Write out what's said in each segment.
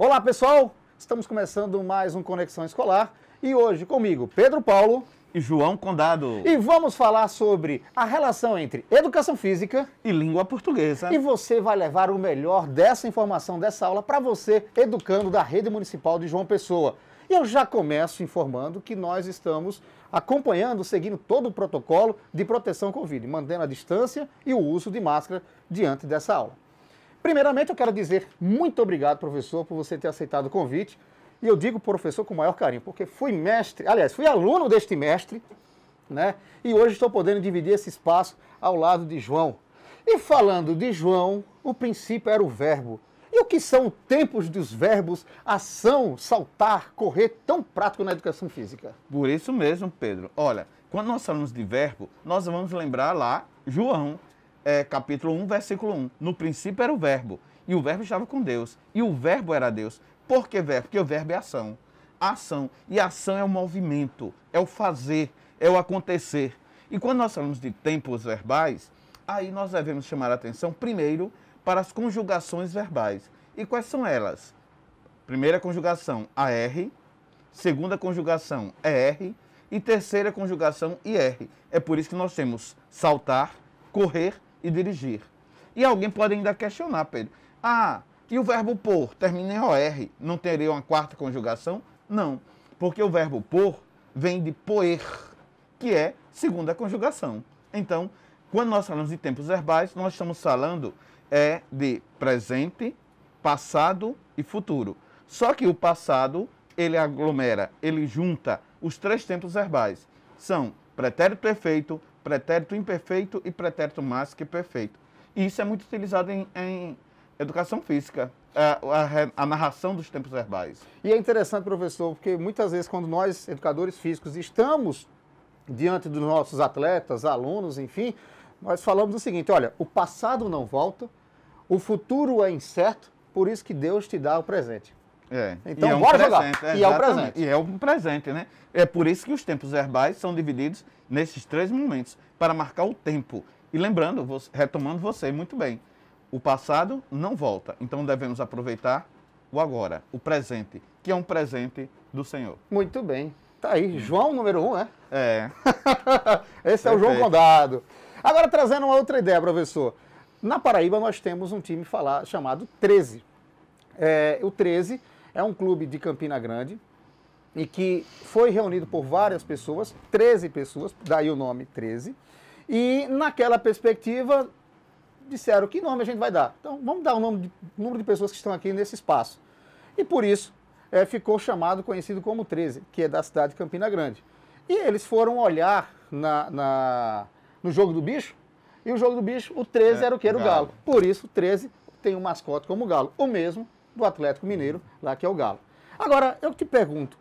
Olá, pessoal! Estamos começando mais um Conexão Escolar e hoje comigo Pedro Paulo e João Condado. E vamos falar sobre a relação entre educação física e língua portuguesa. E você vai levar o melhor dessa informação dessa aula para você, educando da rede municipal de João Pessoa. E eu já começo informando que nós estamos acompanhando, seguindo todo o protocolo de proteção Covid, mantendo a distância e o uso de máscara diante dessa aula. Primeiramente, eu quero dizer muito obrigado, professor, por você ter aceitado o convite. E eu digo professor com o maior carinho, porque fui mestre, aliás, fui aluno deste mestre, né? E hoje estou podendo dividir esse espaço ao lado de João. E falando de João, o princípio era o verbo. E o que são tempos dos verbos ação, saltar, correr, tão prático na educação física? Por isso mesmo, Pedro. Olha, quando nós falamos de verbo, nós vamos lembrar lá João, é, capítulo 1, versículo 1. No princípio era o verbo, e o verbo estava com Deus, e o verbo era Deus. Por que verbo? Porque o verbo é ação. ação. E ação é o movimento, é o fazer, é o acontecer. E quando nós falamos de tempos verbais, aí nós devemos chamar a atenção primeiro para as conjugações verbais. E quais são elas? Primeira conjugação, AR. Segunda conjugação, ER. E terceira conjugação, IR. É por isso que nós temos saltar, correr e dirigir. E alguém pode ainda questionar, Pedro. Ah, e o verbo por termina em OR, não teria uma quarta conjugação? Não, porque o verbo por vem de poer, que é segunda conjugação. Então, quando nós falamos de tempos verbais, nós estamos falando é de presente, passado e futuro. Só que o passado, ele aglomera, ele junta os três tempos verbais. São pretérito perfeito, pretérito imperfeito e pretérito mais que perfeito. E isso é muito utilizado em, em educação física, a, a, a, narração dos tempos verbais. E é interessante, professor, porque muitas vezes quando nós, educadores físicos, estamos diante dos nossos atletas, alunos, enfim, nós falamos o seguinte, olha, o passado não volta, o futuro é incerto, por isso que Deus te dá o presente. É. Então, e é um bora presente, jogar. e é o presente. E é um presente, né? É por isso que os tempos verbais são divididos nesses três momentos, para marcar o tempo. E lembrando, retomando você muito bem, o passado não volta, então devemos aproveitar o agora, o presente, que é um presente do Senhor. Muito bem. Tá aí, João número um, né? É. Esse Perfeito. é o João Condado. Agora, trazendo uma outra ideia, professor. Na Paraíba, nós temos um time falar, chamado 13. É, o 13 é um clube de Campina Grande e que foi reunido por várias pessoas, 13 pessoas, daí o nome 13. E naquela perspectiva disseram que nome a gente vai dar. Então vamos dar o nome de, número de pessoas que estão aqui nesse espaço. E por isso é, ficou chamado, conhecido como 13, que é da cidade de Campina Grande. E eles foram olhar na, na no jogo do bicho, e o jogo do bicho, o 13 é, era o que? Era o galo. galo. Por isso, o 13 tem um mascote como o galo. O mesmo do Atlético Mineiro, lá que é o Galo. Agora, eu te pergunto,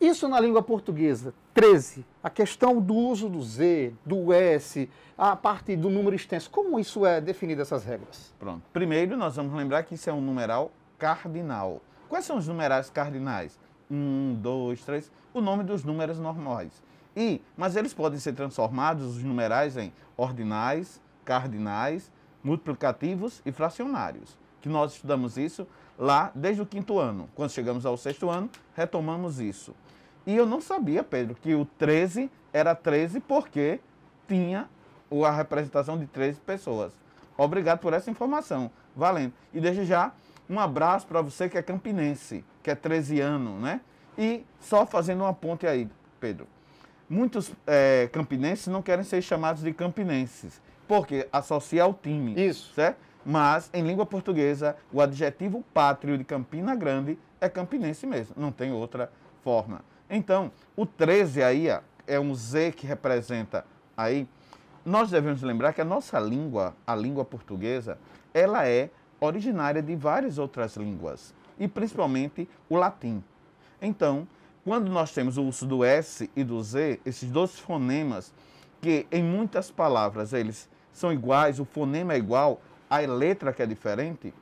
isso na língua portuguesa, 13, a questão do uso do Z, do S, a parte do número extenso, como isso é definido essas regras? Pronto. Primeiro, nós vamos lembrar que isso é um numeral cardinal. Quais são os numerais cardinais? Um, dois, três, o nome dos números normais. E, mas eles podem ser transformados, os numerais, em ordinais, cardinais, multiplicativos e fracionários, que nós estudamos isso lá desde o quinto ano. Quando chegamos ao sexto ano, retomamos isso. E eu não sabia, Pedro, que o 13 era 13 porque tinha a representação de 13 pessoas. Obrigado por essa informação. Valendo. E desde já, um abraço para você que é campinense, que é 13 ano, né? E só fazendo uma ponte aí, Pedro. Muitos é, campinenses não querem ser chamados de campinenses, porque associa ao time. Isso. Certo? Mas, em língua portuguesa, o adjetivo pátrio de Campina Grande é campinense mesmo, não tem outra forma. Então, o 13 aí é um Z que representa aí. Nós devemos lembrar que a nossa língua, a língua portuguesa, ela é originária de várias outras línguas, e principalmente o latim. Então, quando nós temos o uso do S e do Z, esses dois fonemas, que em muitas palavras eles são iguais, o fonema é igual, a letra que é diferente,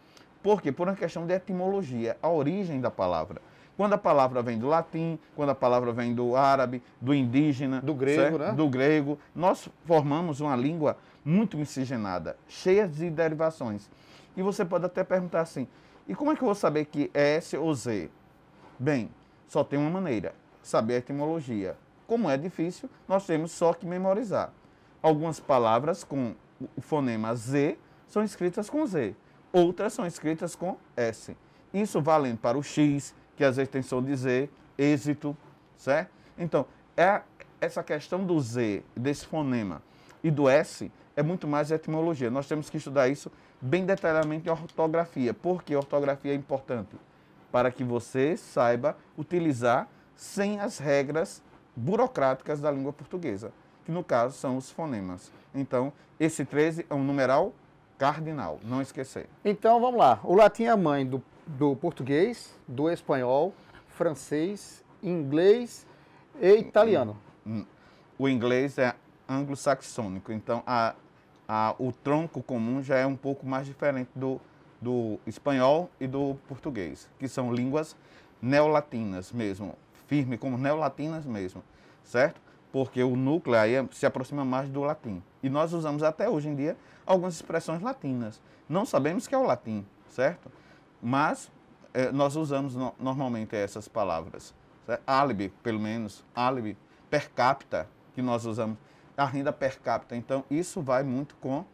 por quê? Por uma questão de etimologia, a origem da palavra. Quando a palavra vem do latim, quando a palavra vem do árabe, do indígena, do grego, né? Do grego, nós formamos uma língua muito miscigenada, cheia de derivações. E você pode até perguntar assim: e como é que eu vou saber que é S ou Z? Bem, só tem uma maneira: saber a etimologia. Como é difícil, nós temos só que memorizar. Algumas palavras com o fonema Z são escritas com Z, outras são escritas com S. Isso valendo para o X, que às vezes tem som de Z, êxito, certo? Então, é essa questão do Z, desse fonema e do S, é muito mais etimologia. Nós temos que estudar isso bem detalhadamente em ortografia. Por que ortografia é importante? Para que você saiba utilizar sem as regras burocráticas da língua portuguesa, que no caso são os fonemas. Então, esse 13 é um numeral cardinal, não esquecer. Então vamos lá. O latim é a mãe do, do português, do espanhol, francês, inglês e italiano. Hum, hum. O inglês é anglo-saxônico, então a, a, o tronco comum já é um pouco mais diferente do, do espanhol e do português, que são línguas neolatinas mesmo, firme como neolatinas mesmo, certo? porque o núcleo aí se aproxima mais do latim. E nós usamos até hoje em dia algumas expressões latinas. Não sabemos que é o latim, certo? Mas eh, nós usamos no, normalmente essas palavras. Certo? pelo menos, alibi per capita, que nós usamos, a renda per capita. Então, isso vai muito com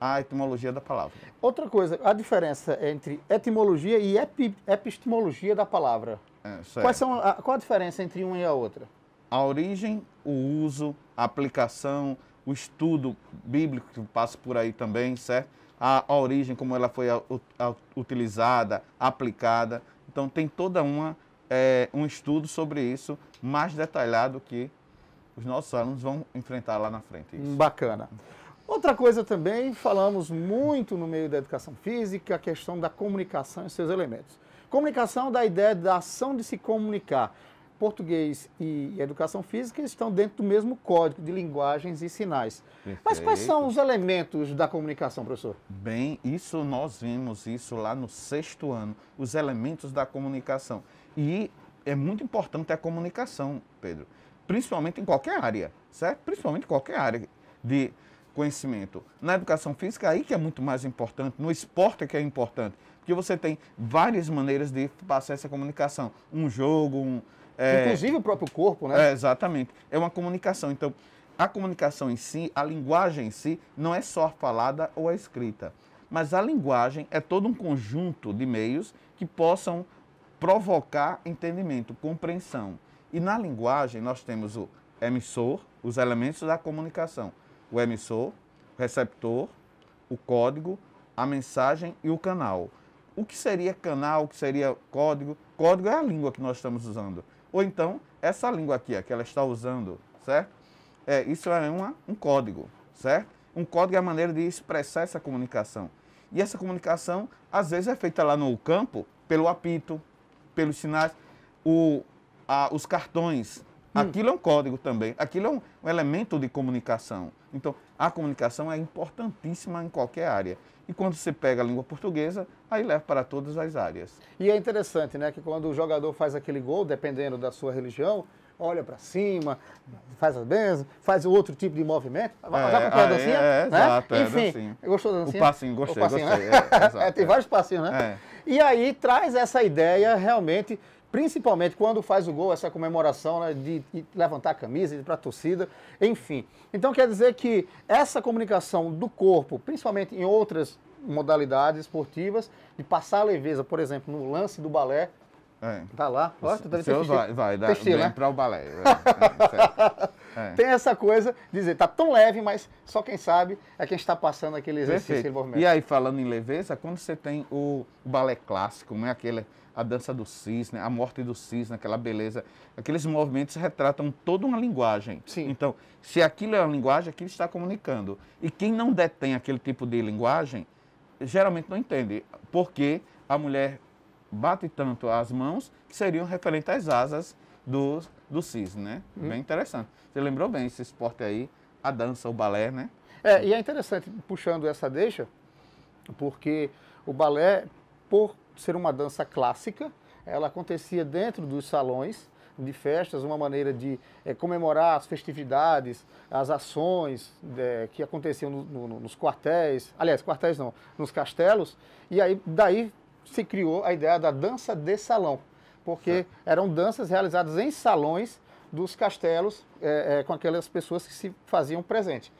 a etimologia da palavra. Outra coisa, a diferença entre etimologia e epi, epistemologia da palavra. É, Quais são a, qual a diferença entre uma e a outra? a origem, o uso, a aplicação, o estudo bíblico que passa por aí também, certo? A, a origem, como ela foi a, a, utilizada, aplicada. Então tem toda uma é, um estudo sobre isso mais detalhado que os nossos alunos vão enfrentar lá na frente. Isso. Bacana. Outra coisa também, falamos muito no meio da educação física, a questão da comunicação e seus elementos. Comunicação da ideia da ação de se comunicar português e educação física estão dentro do mesmo código de linguagens e sinais. Perfeito. Mas quais são os elementos da comunicação, professor? Bem, isso nós vimos isso lá no sexto ano, os elementos da comunicação. E é muito importante a comunicação, Pedro, principalmente em qualquer área, certo? Principalmente em qualquer área de conhecimento. Na educação física, aí que é muito mais importante, no esporte é que é importante, porque você tem várias maneiras de passar essa comunicação. Um jogo, um, é, Inclusive o próprio corpo, né? É, exatamente. É uma comunicação. Então, a comunicação em si, a linguagem em si, não é só falada ou a escrita. Mas a linguagem é todo um conjunto de meios que possam provocar entendimento, compreensão. E na linguagem nós temos o emissor, os elementos da comunicação: o emissor, o receptor, o código, a mensagem e o canal. O que seria canal, o que seria código? Código é a língua que nós estamos usando. Ou então, essa língua aqui, que ela está usando, certo? É, isso é uma, um código, certo? Um código é a maneira de expressar essa comunicação. E essa comunicação, às vezes, é feita lá no campo pelo apito, pelos sinais, o, a, os cartões. Hum. Aquilo é um código também. Aquilo é um, um elemento de comunicação. Então, a comunicação é importantíssima em qualquer área. E quando você pega a língua portuguesa, aí leva para todas as áreas. E é interessante, né, que quando o jogador faz aquele gol, dependendo da sua religião, olha para cima, faz as bênçãos, faz outro tipo de movimento. É, já com a dancinha? É, é, né? exato, é, Enfim, dancinha. gostou da dancinha? O passinho, gostei, o passinho, gostei. Né? É, exato, é, tem é. vários passinhos, né? E aí traz essa ideia realmente principalmente quando faz o gol, essa comemoração né, de, de, levantar a camisa para a torcida, enfim. Então quer dizer que essa comunicação do corpo, principalmente em outras modalidades esportivas, de passar a leveza, por exemplo, no lance do balé, é. tá lá, o, ó, tá deve vai, vai, dá, né? para o balé. É, é, é é. Tem essa coisa de dizer, tá tão leve, mas só quem sabe é quem está passando aquele exercício Perfeito. e envolvimento. E aí, falando em leveza, quando você tem o, o balé clássico, né? Aquele, a dança do cisne, né, a morte do cisne, aquela beleza, aqueles movimentos retratam toda uma linguagem. Sim. Então, se aquilo é uma linguagem, aquilo está comunicando. E quem não detém aquele tipo de linguagem, geralmente não entende. Porque a mulher bate tanto as mãos que seriam referentes às asas dos do cisne, né? Uhum. Bem interessante. Você lembrou bem esse esporte aí, a dança, o balé, né? É, e é interessante, puxando essa deixa, porque o balé, por ser uma dança clássica, ela acontecia dentro dos salões de festas, uma maneira de é, comemorar as festividades, as ações é, que aconteciam no, no, nos quartéis, aliás, quartéis não, nos castelos, e aí daí se criou a ideia da dança de salão porque certo. eram danças realizadas em salões dos castelos é, é, com aquelas pessoas que se faziam presente.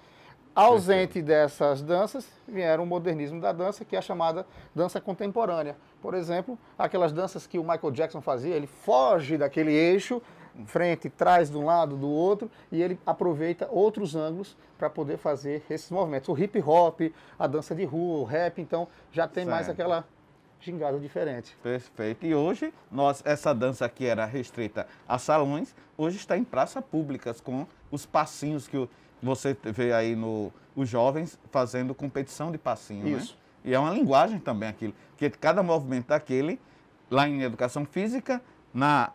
Ausente dessas danças, vieram o modernismo da dança, que é a chamada dança contemporânea. Por exemplo, aquelas danças que o Michael Jackson fazia, ele foge daquele eixo, frente, trás, de um lado, do outro, e ele aproveita outros ângulos para poder fazer esses movimentos. O hip hop, a dança de rua, o rap, então já tem certo. mais aquela gingado diferente. Perfeito. E hoje, nós, essa dança que era restrita a salões, hoje está em praça públicas, com os passinhos que você vê aí no, os jovens fazendo competição de passinho. Né? Isso. Né? E é uma linguagem também aquilo, que cada movimento daquele, lá em educação física, na,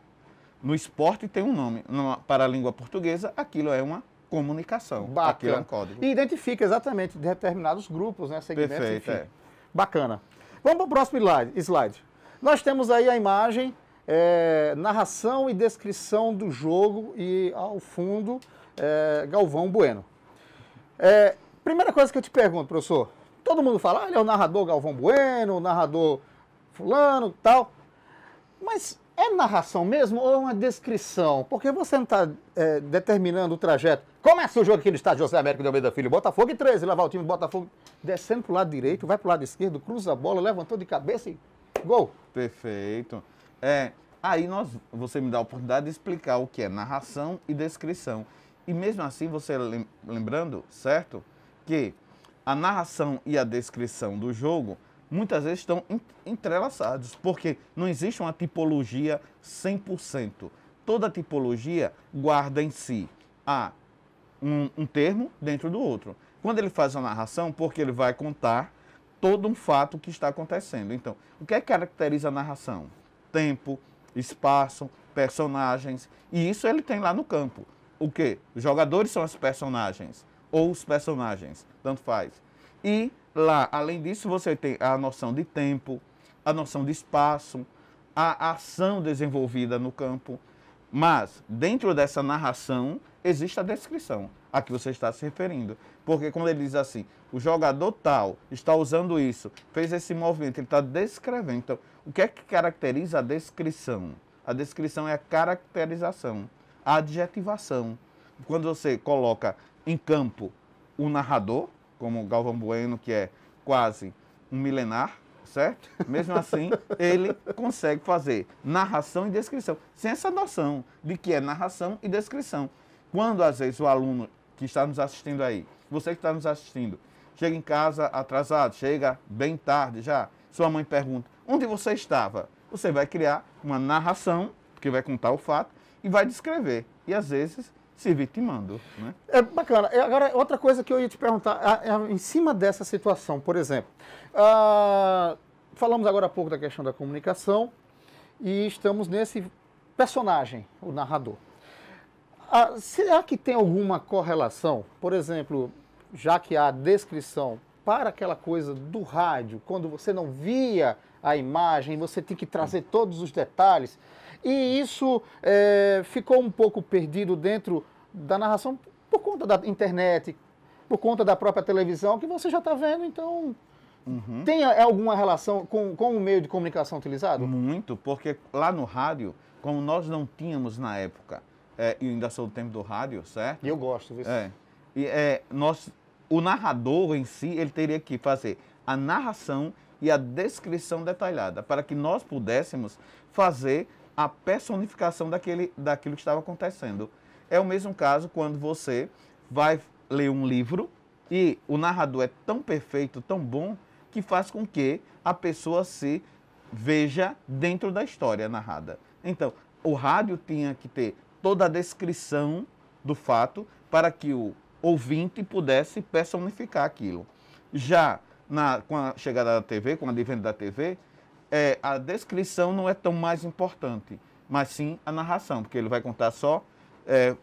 no esporte tem um nome. para a língua portuguesa, aquilo é uma comunicação. Bacana. Aquilo é um código. E identifica exatamente determinados grupos, né, segmentos, Perfeito, enfim. É. Bacana. Vamos para o próximo slide. Nós temos aí a imagem, é, narração e descrição do jogo e ao fundo é, Galvão Bueno. É, primeira coisa que eu te pergunto, professor, todo mundo fala, ah, ele é o narrador Galvão Bueno, o narrador fulano, tal, mas é narração mesmo ou é uma descrição? Porque você não está é, determinando o trajeto. Começa o jogo aqui no estádio José Américo de Almeida Filho, Botafogo e 13, lá vai o time do Botafogo, descendo pro lado direito, vai pro lado esquerdo, cruza a bola, levantou de cabeça e gol. Perfeito. É, aí nós, você me dá a oportunidade de explicar o que é narração e descrição. E mesmo assim, você lembrando, certo, que a narração e a descrição do jogo muitas vezes estão entrelaçados, porque não existe uma tipologia 100%. Toda tipologia guarda em si a um, um termo dentro do outro. Quando ele faz a narração, porque ele vai contar todo um fato que está acontecendo. Então, o que é que caracteriza a narração? Tempo, espaço, personagens. E isso ele tem lá no campo. O que? Os jogadores são os personagens. Ou os personagens, tanto faz. E lá, além disso, você tem a noção de tempo, a noção de espaço, a ação desenvolvida no campo, mas, dentro dessa narração, existe a descrição a que você está se referindo. Porque quando ele diz assim, o jogador tal está usando isso, fez esse movimento, ele está descrevendo. Então, o que é que caracteriza a descrição? A descrição é a caracterização, a adjetivação. Quando você coloca em campo o narrador, como Galvão Bueno, que é quase um milenar, certo? Mesmo assim, ele consegue fazer narração e descrição, sem essa noção de que é narração e descrição. Quando, às vezes, o aluno que está nos assistindo aí, você que está nos assistindo, chega em casa atrasado, chega bem tarde já, sua mãe pergunta, onde você estava? Você vai criar uma narração, que vai contar o fato, e vai descrever. E, às vezes, se vitimando. Né? É bacana. É, agora, outra coisa que eu ia te perguntar, em cima dessa situação, por exemplo, uh, falamos agora há pouco da questão da comunicação e estamos nesse personagem, o narrador. Uh, será que tem alguma correlação? Por exemplo, já que há descrição para aquela coisa do rádio, quando você não via a imagem, você tem que trazer todos os detalhes. E isso é, ficou um pouco perdido dentro da narração por conta da internet, por conta da própria televisão, que você já está vendo, então. Uhum. Tem alguma relação com, com o meio de comunicação utilizado? Muito, porque lá no rádio, como nós não tínhamos na época, é, e ainda sou do tempo do rádio, certo? E eu gosto disso. É, e, é, nós, o narrador em si, ele teria que fazer a narração e a descrição detalhada, para que nós pudéssemos fazer a personificação daquele, daquilo que estava acontecendo. É o mesmo caso quando você vai ler um livro e o narrador é tão perfeito, tão bom, que faz com que a pessoa se veja dentro da história narrada. Então, o rádio tinha que ter toda a descrição do fato para que o ouvinte pudesse personificar aquilo. Já na, com a chegada da TV, com a advento da TV, é, a descrição não é tão mais importante, mas sim a narração, porque ele vai contar só é,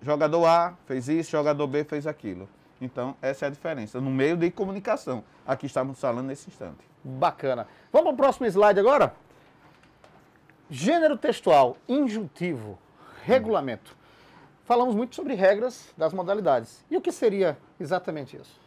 jogador A fez isso, jogador B fez aquilo. Então, essa é a diferença, no meio de comunicação. Aqui estamos falando nesse instante. Bacana. Vamos para o próximo slide agora? Gênero textual, injuntivo, regulamento. Falamos muito sobre regras das modalidades. E o que seria exatamente isso?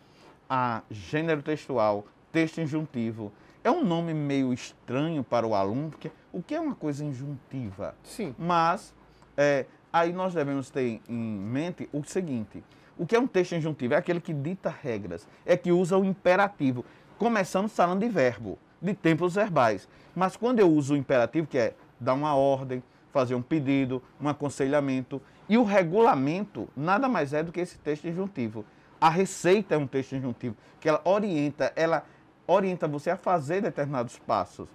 Ah, gênero textual, texto injuntivo. É um nome meio estranho para o aluno, porque o que é uma coisa injuntiva? Sim. Mas é, Aí nós devemos ter em mente o seguinte: o que é um texto injuntivo? É aquele que dita regras, é que usa o imperativo. Começamos falando de verbo, de tempos verbais. Mas quando eu uso o imperativo, que é dar uma ordem, fazer um pedido, um aconselhamento, e o regulamento nada mais é do que esse texto injuntivo. A receita é um texto injuntivo, que ela orienta, ela orienta você a fazer determinados passos.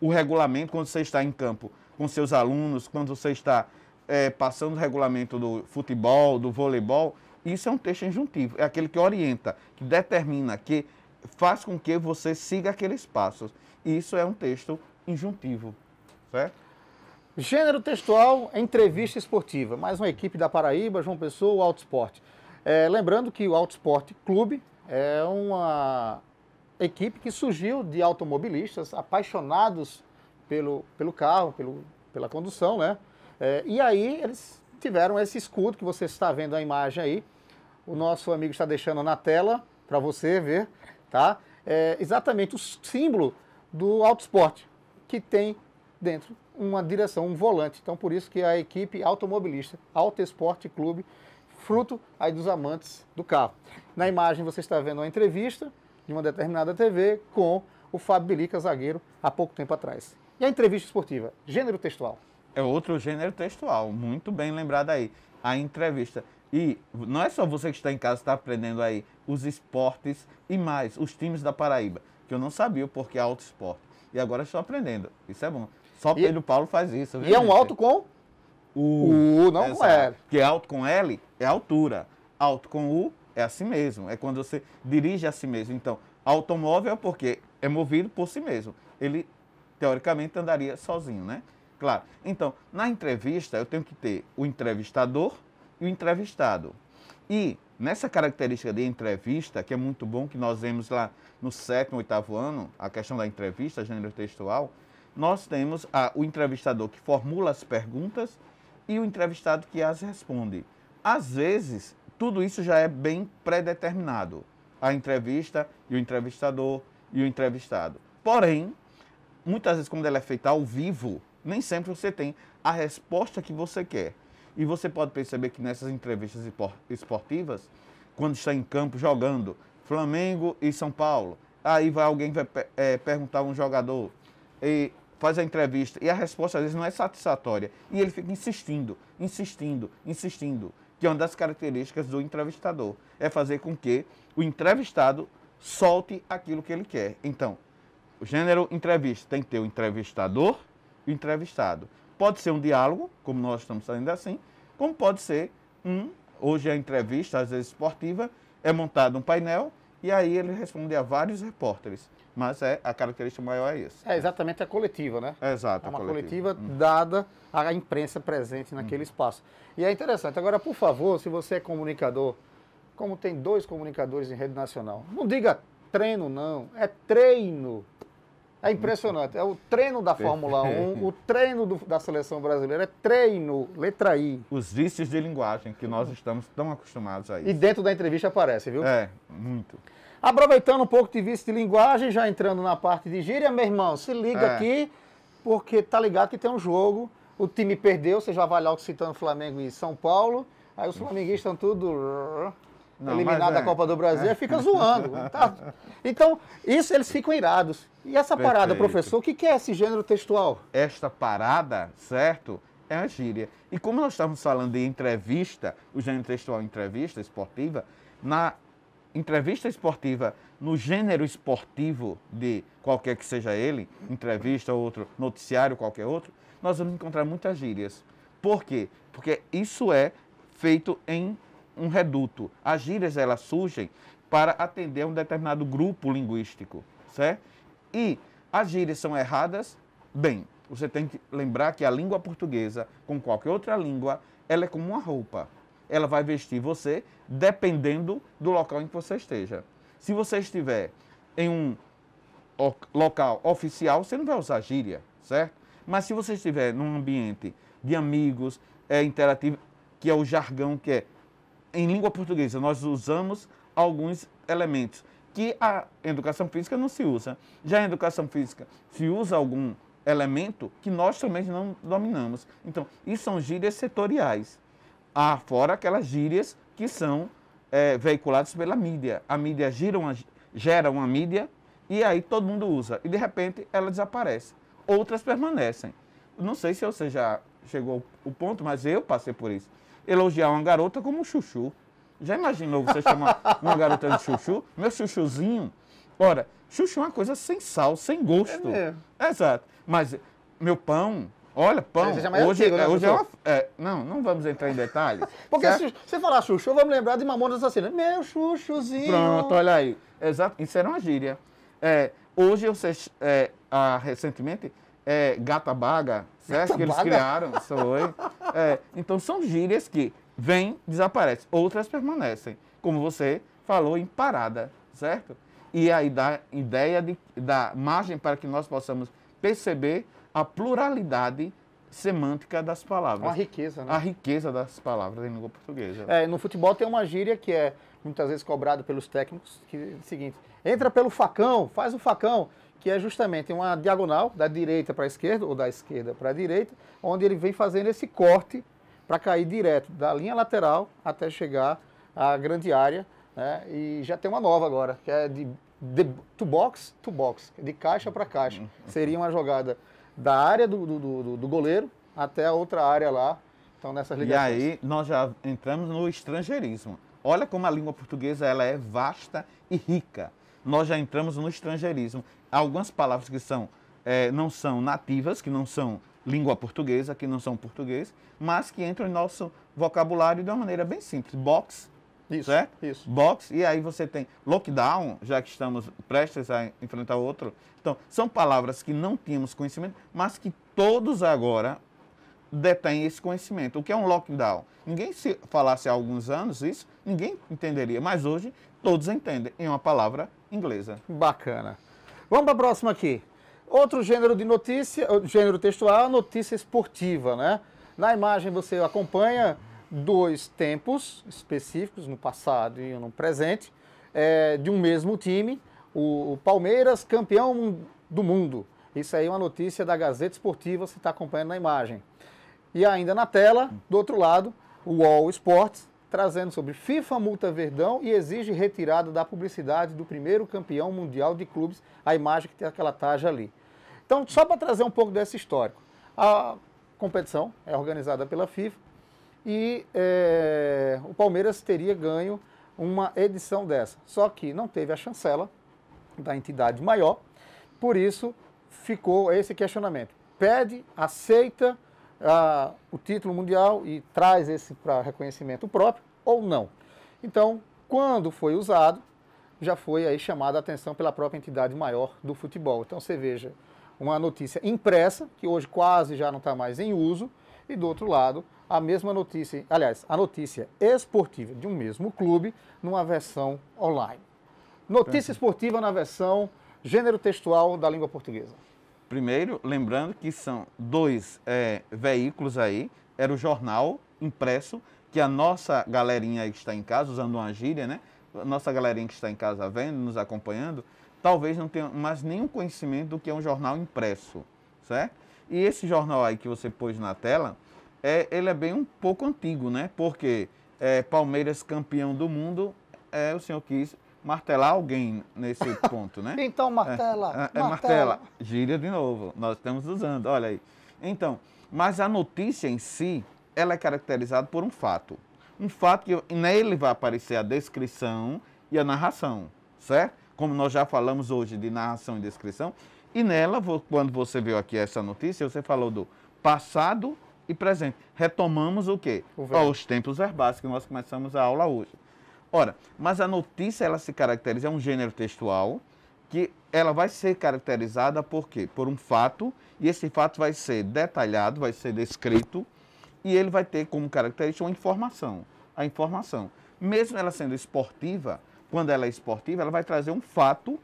O regulamento, quando você está em campo com seus alunos, quando você está é, passando o regulamento do futebol, do voleibol, isso é um texto injuntivo, é aquele que orienta, que determina, que faz com que você siga aqueles passos. Isso é um texto injuntivo, certo? Gênero textual, entrevista esportiva. Mais uma equipe da Paraíba, João Pessoa, o Auto Esporte. É, lembrando que o Auto Esporte Clube é uma equipe que surgiu de automobilistas apaixonados pelo, pelo carro, pelo, pela condução, né? É, e aí eles tiveram esse escudo que você está vendo a imagem aí. O nosso amigo está deixando na tela para você ver, tá? É exatamente o símbolo do autosport que tem dentro uma direção, um volante. Então por isso que a equipe automobilista Auto Esporte Clube fruto aí dos amantes do carro. Na imagem você está vendo uma entrevista de uma determinada TV com o Fábio Bilica, zagueiro, há pouco tempo atrás. E a entrevista esportiva, gênero textual é outro gênero textual, muito bem lembrado aí, a entrevista. E não é só você que está em casa está aprendendo aí os esportes e mais os times da Paraíba, que eu não sabia o porquê alto esporte. E agora estou aprendendo. Isso é bom. Só e, Pedro Paulo faz isso. e é um alto com U, U não com L. Porque alto com L é altura. Alto com U é a si mesmo. É quando você dirige a si mesmo. Então, automóvel é porque é movido por si mesmo. Ele teoricamente andaria sozinho, né? Claro. Então, na entrevista, eu tenho que ter o entrevistador e o entrevistado. E nessa característica de entrevista, que é muito bom, que nós vemos lá no sétimo, oitavo ano, a questão da entrevista, gênero textual, nós temos a, o entrevistador que formula as perguntas e o entrevistado que as responde. Às vezes, tudo isso já é bem predeterminado. A entrevista e o entrevistador e o entrevistado. Porém, muitas vezes, quando ela é feita ao vivo, nem sempre você tem a resposta que você quer. E você pode perceber que nessas entrevistas esportivas, quando está em campo jogando Flamengo e São Paulo, aí vai alguém vai é, perguntar a um jogador e faz a entrevista e a resposta às vezes não é satisfatória e ele fica insistindo, insistindo, insistindo, que é uma das características do entrevistador, é fazer com que o entrevistado solte aquilo que ele quer. Então, o gênero entrevista tem que ter o entrevistador, entrevistado. Pode ser um diálogo, como nós estamos fazendo assim, como pode ser um, hoje a entrevista, às vezes esportiva, é montado um painel e aí ele responde a vários repórteres. Mas é a característica maior é isso. É exatamente a é coletiva, né? É exato. É uma coletiva, coletiva hum. dada à imprensa presente naquele hum. espaço. E é interessante. Agora, por favor, se você é comunicador, como tem dois comunicadores em rede nacional, não diga treino, não. É treino. É impressionante. É o treino da Fórmula 1, o treino do, da seleção brasileira, é treino, letra I. Os vícios de linguagem que nós estamos tão acostumados a isso. E dentro da entrevista aparece, viu? É, muito. Aproveitando um pouco de vício de linguagem, já entrando na parte de gíria, meu irmão, se liga é. aqui, porque tá ligado que tem um jogo, o time perdeu, você já vai lá citando Flamengo e São Paulo, aí os flamenguistas estão tudo não, eliminado da é. Copa do Brasil, é. fica zoando. Tá? Então, isso eles ficam irados. E essa Perfeito. parada, professor, o que, que é esse gênero textual? Esta parada, certo? É a gíria. E como nós estávamos falando de entrevista, o gênero textual entrevista esportiva, na entrevista esportiva, no gênero esportivo de qualquer que seja ele, entrevista ou outro, noticiário, qualquer outro, nós vamos encontrar muitas gírias. Por quê? Porque isso é feito em um reduto. As gírias elas surgem para atender um determinado grupo linguístico, certo? E as gírias são erradas? Bem, você tem que lembrar que a língua portuguesa, com qualquer outra língua, ela é como uma roupa. Ela vai vestir você dependendo do local em que você esteja. Se você estiver em um local oficial, você não vai usar gíria, certo? Mas se você estiver num ambiente de amigos, é interativo, que é o jargão que é em língua portuguesa, nós usamos alguns elementos que a educação física não se usa. Já a educação física se usa algum elemento que nós também não dominamos. Então, isso são gírias setoriais. Há fora aquelas gírias que são é, veiculadas pela mídia. A mídia gira uma, gera uma mídia e aí todo mundo usa. E de repente ela desaparece. Outras permanecem. Não sei se você já chegou ao ponto, mas eu passei por isso elogiar uma garota como um chuchu. Já imaginou você chamar uma garota de chuchu? Meu chuchuzinho. Ora, chuchu é uma coisa sem sal, sem gosto. É mesmo. Exato. Mas meu pão, Olha, pão. É hoje, antigo, né, hoje é uma, é, não, não vamos entrar em detalhes. Porque certo? se você falar chuchu, vamos lembrar de Mamona Assassina. Meu chuchuzinho. Pronto, olha aí. Exato. Isso era uma gíria. É, hoje eu ah, recentemente, é, gata baga, né, que eles criaram, foi. É, então são gírias que vêm, desaparecem, outras permanecem, como você falou em parada, certo? E aí dá ideia de, da margem para que nós possamos perceber a pluralidade semântica das palavras. A riqueza, né? A riqueza das palavras em língua portuguesa. É, no futebol tem uma gíria que é muitas vezes cobrada pelos técnicos, que é o seguinte, entra pelo facão, faz o facão que é justamente uma diagonal da direita para a esquerda, ou da esquerda para a direita, onde ele vem fazendo esse corte para cair direto da linha lateral até chegar à grande área. Né? E já tem uma nova agora, que é de, de to box to box, de caixa para caixa. Seria uma jogada da área do, do, do, do goleiro até a outra área lá. Então, nessas ligações. E aí, nós já entramos no estrangeirismo. Olha como a língua portuguesa ela é vasta e rica nós já entramos no estrangeirismo. Algumas palavras que são, é, não são nativas, que não são língua portuguesa, que não são português, mas que entram no nosso vocabulário de uma maneira bem simples. Box, isso, certo? Isso. Box, e aí você tem lockdown, já que estamos prestes a enfrentar outro. Então, são palavras que não tínhamos conhecimento, mas que todos agora detêm esse conhecimento. O que é um lockdown? Ninguém se falasse há alguns anos isso, ninguém entenderia, mas hoje todos entendem em uma palavra inglesa. Bacana. Vamos para a próxima aqui. Outro gênero de notícia, gênero textual, notícia esportiva, né? Na imagem você acompanha dois tempos específicos, no passado e no presente, é, de um mesmo time, o, o Palmeiras campeão do mundo. Isso aí é uma notícia da Gazeta Esportiva, você está acompanhando na imagem. E ainda na tela, do outro lado, o All Sports, trazendo sobre FIFA multa Verdão e exige retirada da publicidade do primeiro campeão mundial de clubes, a imagem que tem aquela taja ali. Então, só para trazer um pouco desse histórico. A competição é organizada pela FIFA e é, o Palmeiras teria ganho uma edição dessa. Só que não teve a chancela da entidade maior, por isso ficou esse questionamento. Pede, aceita ah, o título mundial e traz esse para reconhecimento próprio ou não. Então, quando foi usado, já foi aí chamada a atenção pela própria entidade maior do futebol. Então, você veja uma notícia impressa, que hoje quase já não está mais em uso, e do outro lado, a mesma notícia, aliás, a notícia esportiva de um mesmo clube numa versão online. Notícia esportiva na versão gênero textual da língua portuguesa. Primeiro, lembrando que são dois é, veículos aí. Era o jornal impresso, que a nossa galerinha aí que está em casa, usando uma gíria, né? Nossa galerinha que está em casa vendo, nos acompanhando, talvez não tenha mais nenhum conhecimento do que é um jornal impresso, certo? E esse jornal aí que você pôs na tela, é, ele é bem um pouco antigo, né? Porque é, Palmeiras campeão do mundo, é, o senhor quis martelar alguém nesse ponto, né? então, martela. É, é, é, martela. Gíria de novo, nós estamos usando, olha aí. Então, mas a notícia em si, ela é caracterizada por um fato. Um fato que nele vai aparecer a descrição e a narração, certo? Como nós já falamos hoje de narração e descrição. E nela, quando você viu aqui essa notícia, você falou do passado e presente. Retomamos o quê? O os tempos verbais que nós começamos a aula hoje. Ora, mas a notícia ela se caracteriza, é um gênero textual que ela vai ser caracterizada por quê? Por um fato, e esse fato vai ser detalhado, vai ser descrito, e ele vai ter como característica uma informação. A informação, mesmo ela sendo esportiva, quando ela é esportiva, ela vai trazer um fato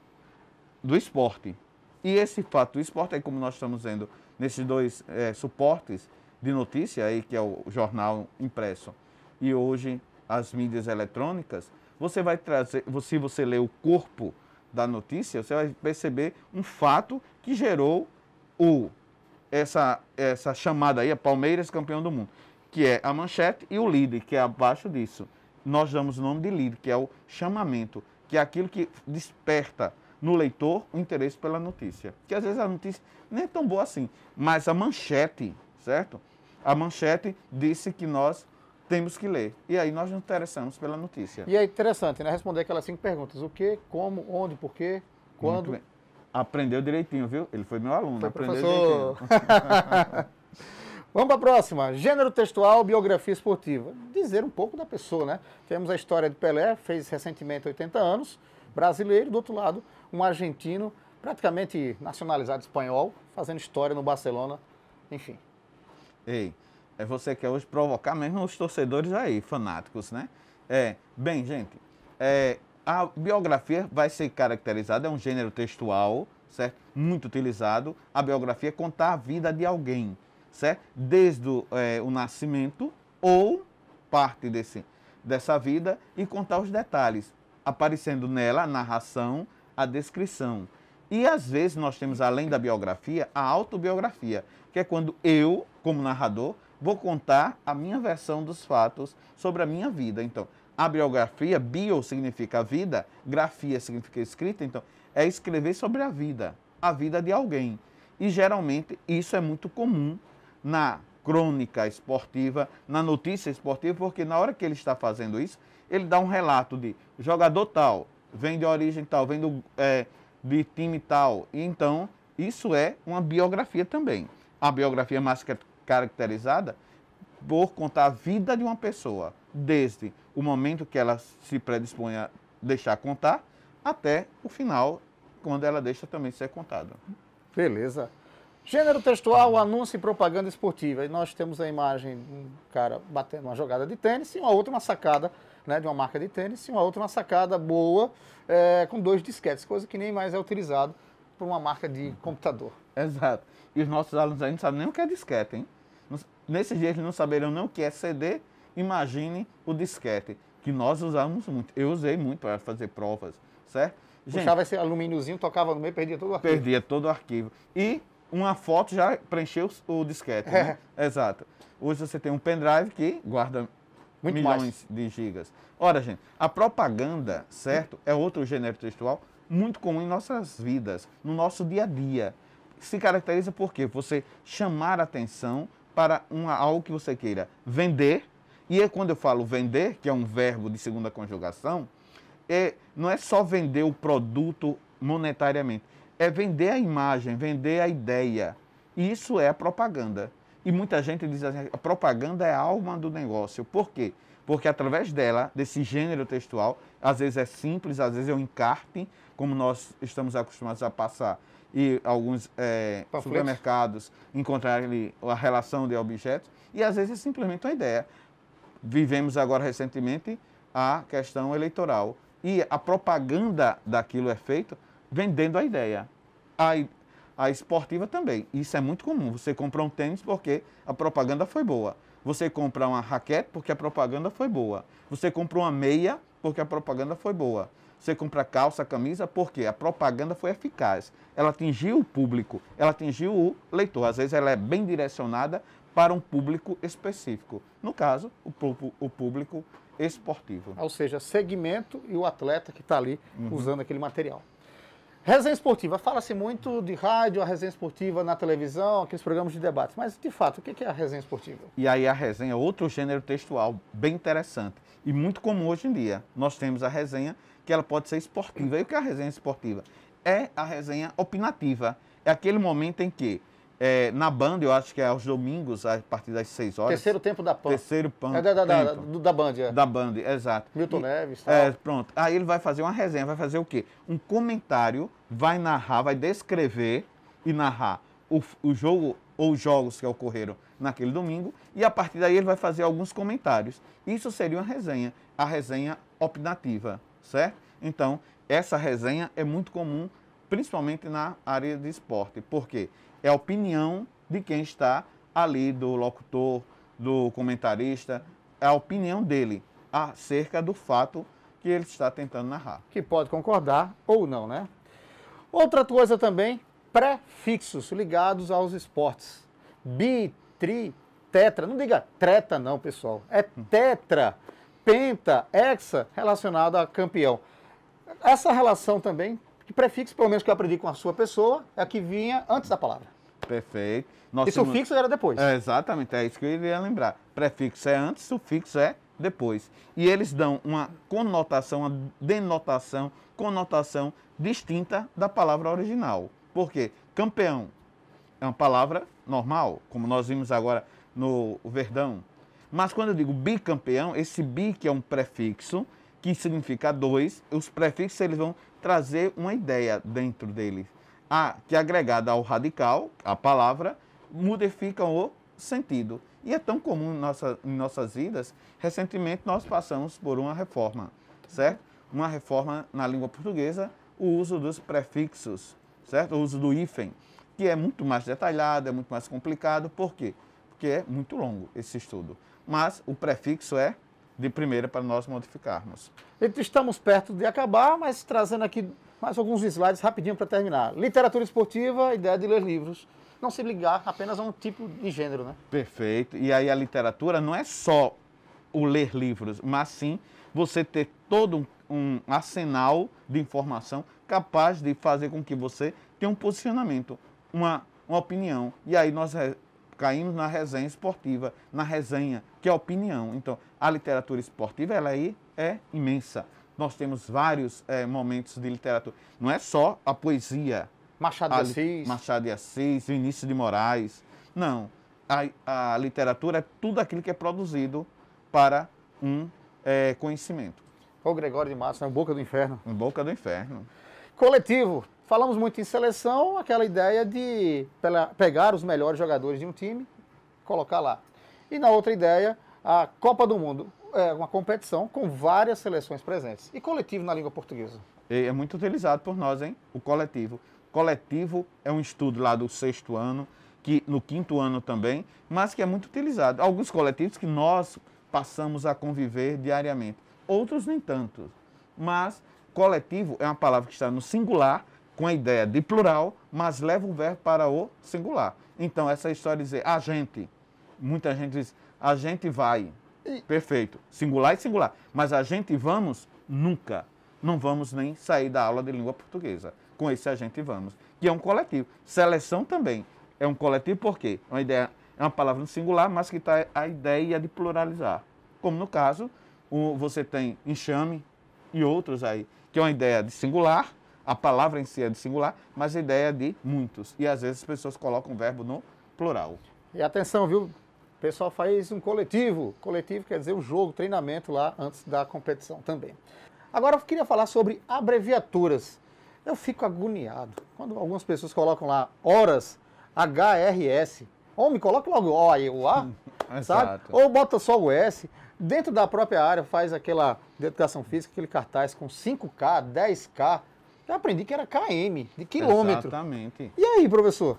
do esporte. E esse fato do esporte, aí como nós estamos vendo nesses dois é, suportes de notícia, aí, que é o jornal impresso e hoje as mídias eletrônicas, você vai trazer, se você ler o corpo da notícia, você vai perceber um fato que gerou o essa essa chamada aí, a Palmeiras campeão do mundo, que é a manchete e o líder, que é abaixo disso. Nós damos o nome de líder, que é o chamamento, que é aquilo que desperta no leitor o interesse pela notícia. Que às vezes a notícia nem é tão boa assim, mas a manchete, certo? A manchete disse que nós temos que ler. E aí nós nos interessamos pela notícia. E é interessante, né? Responder aquelas cinco perguntas. O que, como, onde, por quê, quando. Aprendeu direitinho, viu? Ele foi meu aluno. Foi aprendeu professor. direitinho. Vamos para a próxima. Gênero textual, biografia esportiva. Dizer um pouco da pessoa, né? Temos a história de Pelé, fez recentemente 80 anos, brasileiro, do outro lado, um argentino, praticamente nacionalizado espanhol, fazendo história no Barcelona, enfim. Ei, é você quer hoje provocar mesmo os torcedores aí, fanáticos, né? É, bem, gente, é, a biografia vai ser caracterizada, é um gênero textual, certo? Muito utilizado. A biografia é contar a vida de alguém, certo? Desde o, é, o nascimento ou parte desse, dessa vida e contar os detalhes, aparecendo nela a narração, a descrição. E às vezes nós temos, além da biografia, a autobiografia, que é quando eu, como narrador, vou contar a minha versão dos fatos sobre a minha vida. Então, a biografia, bio significa vida, grafia significa escrita, então é escrever sobre a vida, a vida de alguém. E geralmente isso é muito comum na crônica esportiva, na notícia esportiva, porque na hora que ele está fazendo isso, ele dá um relato de jogador tal, vem de origem tal, vem do, é, de time tal. E então, isso é uma biografia também. A biografia mais caracterizada por contar a vida de uma pessoa, desde o momento que ela se predispõe a deixar contar até o final, quando ela deixa também ser contada. Beleza. Gênero textual, anúncio e propaganda esportiva. E nós temos a imagem de um cara batendo uma jogada de tênis e uma outra uma sacada né, de uma marca de tênis e uma outra uma sacada boa é, com dois disquetes, coisa que nem mais é utilizado por uma marca de computador. Exato. E os nossos alunos ainda não sabem nem o que é disquete, hein? Nesses dias eles não saberão nem o que é CD, imagine o disquete, que nós usamos muito. Eu usei muito para fazer provas, certo? Gente, Puxava esse alumíniozinho, tocava no meio, perdia todo o arquivo. Perdia todo o arquivo. E uma foto já preencheu o disquete, né? é. Exato. Hoje você tem um pendrive que guarda muito milhões mais. de gigas. Ora, gente, a propaganda, certo? É outro gênero textual muito comum em nossas vidas, no nosso dia a dia se caracteriza por quê? Você chamar atenção para uma, algo que você queira vender. E é quando eu falo vender, que é um verbo de segunda conjugação, é, não é só vender o produto monetariamente, é vender a imagem, vender a ideia. E isso é a propaganda. E muita gente diz assim, a propaganda é a alma do negócio. Por quê? Porque através dela, desse gênero textual, às vezes é simples, às vezes é um encarte, como nós estamos acostumados a passar e alguns é, supermercados encontrarem a relação de objetos. E às vezes é simplesmente uma ideia. Vivemos agora recentemente a questão eleitoral e a propaganda daquilo é feita vendendo a ideia. A, a esportiva também. Isso é muito comum. Você compra um tênis porque a propaganda foi boa. Você compra uma raquete porque a propaganda foi boa. Você compra uma meia porque a propaganda foi boa você compra calça, camisa, porque a propaganda foi eficaz. Ela atingiu o público, ela atingiu o leitor. Às vezes ela é bem direcionada para um público específico. No caso, o, público esportivo. Ou seja, segmento e o atleta que está ali uhum. usando aquele material. Resenha esportiva. Fala-se muito de rádio, a resenha esportiva na televisão, aqueles programas de debate. Mas, de fato, o é que é a resenha esportiva? E aí a resenha é outro gênero textual bem interessante e muito comum hoje em dia. Nós temos a resenha que ela pode ser esportiva. E o que é a resenha esportiva? É a resenha opinativa. É aquele momento em que é, na Band, eu acho que é aos domingos, a partir das 6 horas. Terceiro tempo da Pan. Terceiro pan, é da, da, da, da, Band, é. Da Band, exato. Milton e, Neves. É, tal. É, pronto. Aí ele vai fazer uma resenha, vai fazer o quê? Um comentário, vai narrar, vai descrever e narrar o, o jogo ou jogos que ocorreram naquele domingo. E a partir daí ele vai fazer alguns comentários. Isso seria uma resenha, a resenha opinativa, certo? Então, essa resenha é muito comum, principalmente na área de esporte. Por quê? é a opinião de quem está ali, do locutor, do comentarista, é a opinião dele acerca do fato que ele está tentando narrar. Que pode concordar ou não, né? Outra coisa também, prefixos ligados aos esportes. Bi, tri, tetra. Não diga treta, não, pessoal. É tetra, penta, hexa, relacionado a campeão. Essa relação também, que prefixo, pelo menos que eu aprendi com a sua pessoa, é a que vinha antes da palavra. Perfeito. Nós e sufixo temos... era depois. É, exatamente, é isso que eu iria lembrar. Prefixo é antes, sufixo é depois. E eles dão uma conotação, uma denotação, conotação distinta da palavra original. Por quê? Campeão é uma palavra normal, como nós vimos agora no Verdão. Mas quando eu digo bicampeão, esse bi que é um prefixo, que significa dois, os prefixos eles vão trazer uma ideia dentro dele a, que é agregada ao radical, a palavra, modificam o sentido. E é tão comum em, nossa, em nossas vidas. Recentemente nós passamos por uma reforma, certo? Uma reforma na língua portuguesa, o uso dos prefixos, certo? O uso do hífen, que é muito mais detalhado, é muito mais complicado. Por quê? Porque é muito longo esse estudo. Mas o prefixo é de primeira para nós modificarmos. Estamos perto de acabar, mas trazendo aqui mais alguns slides rapidinho para terminar. Literatura esportiva, ideia de ler livros. Não se ligar apenas a um tipo de gênero, né? Perfeito. E aí a literatura não é só o ler livros, mas sim você ter todo um, arsenal de informação capaz de fazer com que você tenha um posicionamento, uma, uma opinião. E aí nós caímos na resenha esportiva, na resenha, que é opinião. Então, a literatura esportiva, ela aí é imensa nós temos vários é, momentos de literatura. Não é só a poesia. Machado de Assis. Machado de Assis, Vinícius de Moraes. Não. A, a literatura é tudo aquilo que é produzido para um é, conhecimento. O Gregório de Matos, é Boca do Inferno. Boca do Inferno. Coletivo. Falamos muito em seleção, aquela ideia de pegar os melhores jogadores de um time, colocar lá. E na outra ideia, a Copa do Mundo é, uma competição com várias seleções presentes. E coletivo na língua portuguesa? É muito utilizado por nós, hein? O coletivo. Coletivo é um estudo lá do sexto ano, que no quinto ano também, mas que é muito utilizado. Alguns coletivos que nós passamos a conviver diariamente, outros nem tanto. Mas coletivo é uma palavra que está no singular, com a ideia de plural, mas leva o verbo para o singular. Então, essa história de dizer a gente, muita gente diz a gente vai, Perfeito. Singular e singular. Mas a gente vamos nunca. Não vamos nem sair da aula de língua portuguesa. Com esse a gente vamos. Que é um coletivo. Seleção também. É um coletivo por quê? É uma ideia, é uma palavra no singular, mas que está a ideia de pluralizar. Como no caso, o, você tem enxame e outros aí, que é uma ideia de singular, a palavra em si é de singular, mas a ideia de muitos. E às vezes as pessoas colocam o verbo no plural. E atenção, viu? pessoal faz um coletivo. Coletivo quer dizer o jogo, treinamento lá antes da competição também. Agora eu queria falar sobre abreviaturas. Eu fico agoniado quando algumas pessoas colocam lá horas, HRS. Homem, coloca logo o aí, o A, sabe? Ou bota só o S. Dentro da própria área faz aquela de educação física, aquele cartaz com 5K, 10K. Eu aprendi que era KM, de quilômetro. Exatamente. E aí, professor?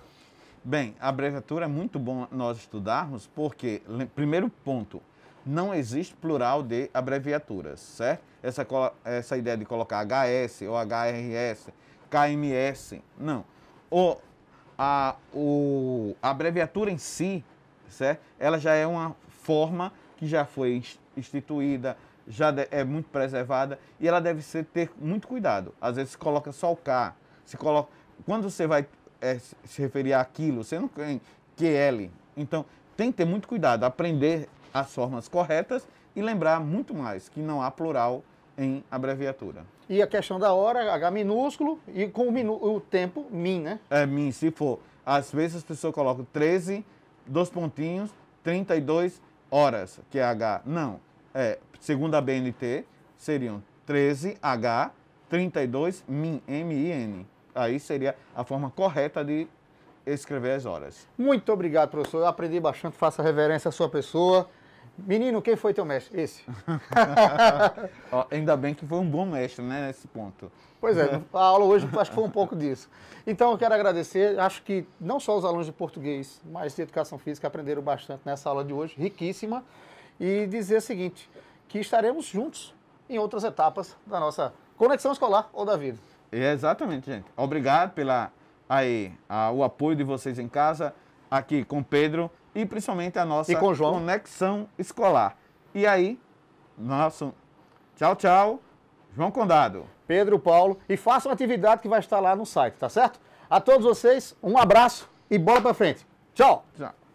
Bem, a abreviatura é muito bom nós estudarmos porque, primeiro ponto, não existe plural de abreviaturas, certo? Essa, essa ideia de colocar HS ou HRS, KMS, não. O, a, o, a abreviatura em si, certo? Ela já é uma forma que já foi instituída, já é muito preservada e ela deve ser ter muito cuidado. Às vezes se coloca só o K, se coloca... Quando você vai é, se referir àquilo, você não tem ele. Então, tem que ter muito cuidado, aprender as formas corretas e lembrar muito mais que não há plural em abreviatura. E a questão da hora, H minúsculo e com o, minu, o tempo, min, né? É, min, se for. Às vezes as pessoas colocam 13, dois pontinhos, 32 horas, que é H. Não. É, segundo a BNT, seriam 13H, 32 min, M-I-N aí seria a forma correta de escrever as horas. Muito obrigado, professor. Eu aprendi bastante, faça reverência à sua pessoa. Menino, quem foi teu mestre? Esse. Ó, ainda bem que foi um bom mestre, né, nesse ponto. Pois é, a aula hoje acho que foi um pouco disso. Então, eu quero agradecer. Acho que não só os alunos de português, mas de educação física aprenderam bastante nessa aula de hoje, riquíssima. E dizer o seguinte, que estaremos juntos em outras etapas da nossa conexão escolar ou da vida. É, exatamente, gente. Obrigado pela aí a, o apoio de vocês em casa, aqui com Pedro e principalmente a nossa conexão escolar. E aí, nosso tchau, tchau. João Condado. Pedro Paulo e façam atividade que vai estar lá no site, tá certo? A todos vocês, um abraço e bola para frente. Tchau. Tchau.